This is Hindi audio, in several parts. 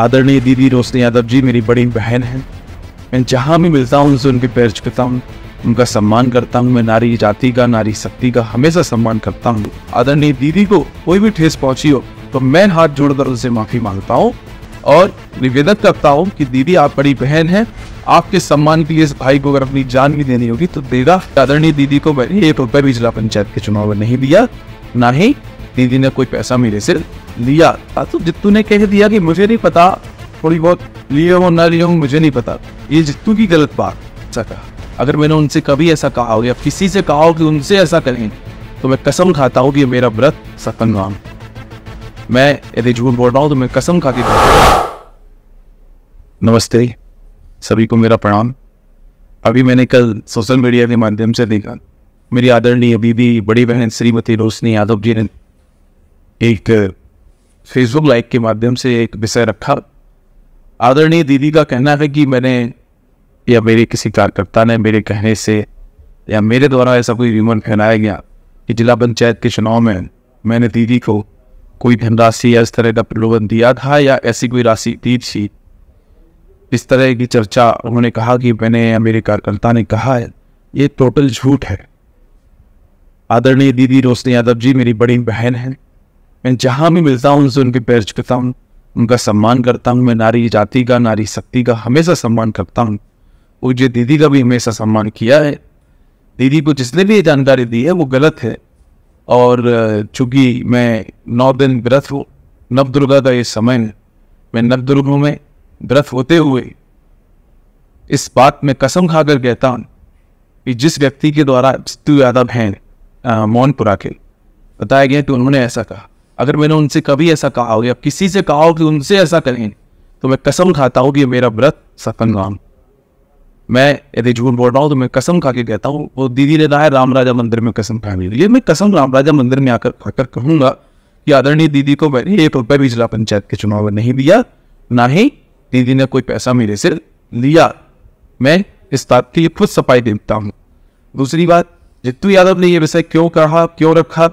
आदरणीय दीदी रोशनी यादव जी मेरी बड़ी बहन है मैं जहाँ भी मिलता हूँ उनसे उनके पैर चुकता हूँ उनका सम्मान करता हूँ मैं नारी जाति का नारी शक्ति का हमेशा सम्मान करता हूँ आदरणीय दीदी को कोई भी ठेस पहुंची हो तो मैं हाथ जोड़कर उनसे माफी मांगता हूँ और निवेदन करता हूँ कि दीदी आप बड़ी बहन है आपके सम्मान के लिए इस भाई को अगर अपनी जान भी देनी होगी तो देगा आदरणीय दीदी को मैंने एक रुपये भी जिला पंचायत के चुनाव में नहीं दिया ना ही दीदी ने कोई पैसा मेरे से लिया तो जित्तू ने कह दिया कि मुझे नहीं पता थोड़ी बहुत लिए हो ना लिए हो मुझे नहीं पता ये जित्तू की गलत बात सका अगर मैंने उनसे कभी ऐसा कहा हो या किसी से कहा हो कि उनसे ऐसा करें तो मैं कसम खाता हूँ कि मेरा व्रत सफन राम मैं यदि झूठ बोल रहा हूँ तो मैं कसम खाती हूँ नमस्ते सभी को मेरा प्रणाम अभी मैंने कल सोशल मीडिया के माध्यम से देखा मेरी आदरणीय बीबी बड़ी बहन श्रीमती रोशनी यादव जी ने एक फेसबुक लाइव के माध्यम से एक विषय रखा आदरणीय दीदी का कहना है कि मैंने या मेरे किसी कार्यकर्ता ने मेरे कहने से या मेरे द्वारा ऐसा कोई विमन फहराया गया कि जिला पंचायत के चुनाव में मैंने दीदी को कोई धनराशि या इस तरह का प्रलोभन दिया था या ऐसी कोई राशि दी थी इस तरह की चर्चा उन्होंने कहा कि मैंने या मेरे कार्यकर्ता ने कहा है ये टोटल झूठ है आदरणीय दीदी रोशनी यादव जी मेरी बड़ी बहन हैं मैं जहाँ भी मिलता हूँ उनसे उनके पैर चुकता हूँ उनका सम्मान करता हूँ मैं नारी जाति का नारी शक्ति का हमेशा सम्मान करता हूँ पूज्य दीदी का भी हमेशा सम्मान किया है दीदी को जिसने भी ये जानकारी दी है वो गलत है और चूँकि मैं नौ दिन व्रत हूँ नवदुर्गा का ये समय है मैं नवदुर्गों में व्रत होते हुए इस बात में कसम खाकर कहता हूँ कि जिस व्यक्ति के द्वारा सिद्धू यादव हैं मौनपुरा के बताया गया कि उन्होंने ऐसा कहा अगर मैंने उनसे कभी ऐसा कहा हो या किसी से कहा हो कि उनसे ऐसा करें तो मैं कसम खाता हूँ कि मेरा व्रत सफल राम मैं यदि झूठ बोल रहा हूँ तो मैं कसम खा के कहता हूँ वो दीदी ने कहा है राम राजा मंदिर में कसम खा ली ये मैं कसम राम राजा मंदिर में आकर खाकर कहूंगा कि आदरणीय दीदी को मैंने एक रुपये भी जिला पंचायत के चुनाव में नहीं दिया ना ही दीदी ने कोई पैसा मेरे से लिया मैं इस बात की खुद सफाई देता हूँ दूसरी बात जित्तू यादव ने यह विषय क्यों कहा क्यों रखा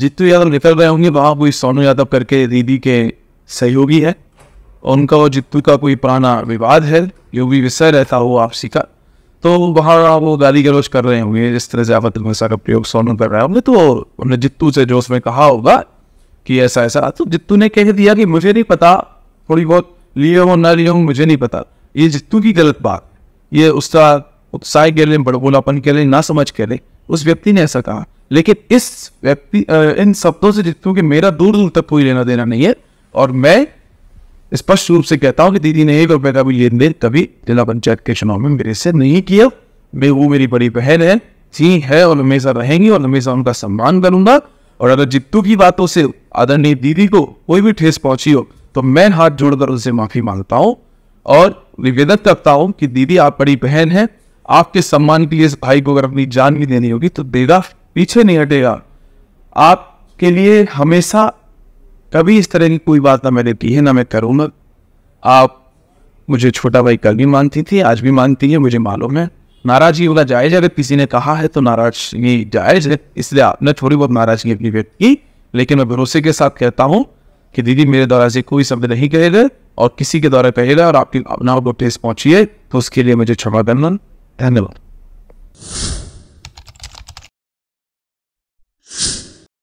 जितू यादव निकल रहे होंगे वहाँ कोई सोनू यादव करके दीदी के सहयोगी है और उनका वो जितू का कोई पुराना विवाद है जो भी विषय रहता हो आपसी का तो वहाँ वो गाली गलोच कर रहे होंगे जिस तरह से आप मुसा का प्रयोग सोनू कर रहे होंगे तो उन्होंने जित्तू से जो उसमें कहा होगा कि ऐसा ऐसा तो जित्तू ने कह दिया कि मुझे नहीं पता थोड़ी बहुत लिए हो ना लिए हो मुझे नहीं पता ये जित्तू की गलत बात ये उसका उत्साह के लिए बड़बोलापन के लिए ना समझ के लिए उस व्यक्ति ने ऐसा कहा लेकिन इस व्यक्ति इन शब्दों से जितने कि मेरा दूर दूर तक कोई लेना देना नहीं है और मैं स्पष्ट रूप से कहता हूं कि दीदी ने एक रुपए का भी लेन देन कभी जिला पंचायत के चुनाव में मेरे से नहीं किया मैं वो मेरी बड़ी बहन है थी है और हमेशा रहेंगी और हमेशा उनका सम्मान करूंगा और अगर जित्तू की बातों से आदरणीय दीदी को कोई भी ठेस पहुंची हो तो मैं हाथ जोड़कर उनसे माफी मांगता हूं और निवेदन करता हूं कि दीदी आप बड़ी बहन हैं आपके सम्मान के लिए इस भाई को अगर अपनी जान भी देनी होगी तो देगा पीछे नहीं हटेगा आपके लिए हमेशा कभी इस तरह की कोई बात ना मैंने की है ना मैं करूँगा आप मुझे छोटा भाई कल भी मानती थी आज भी मानती है मुझे मालूम है नाराजगी होगा जायज अगर किसी ने कहा है तो नाराजगी जायज है इसलिए आपने थोड़ी बहुत नाराजगी अपनी व्यक्त की लेकिन मैं भरोसे के साथ कहता हूँ कि दीदी मेरे द्वारा से कोई शब्द नहीं कहेगा और किसी के द्वारा कहेगा और आपकी भावनाओं को ठेस पहुंची है तो उसके लिए मुझे क्षमा करना धन्यवाद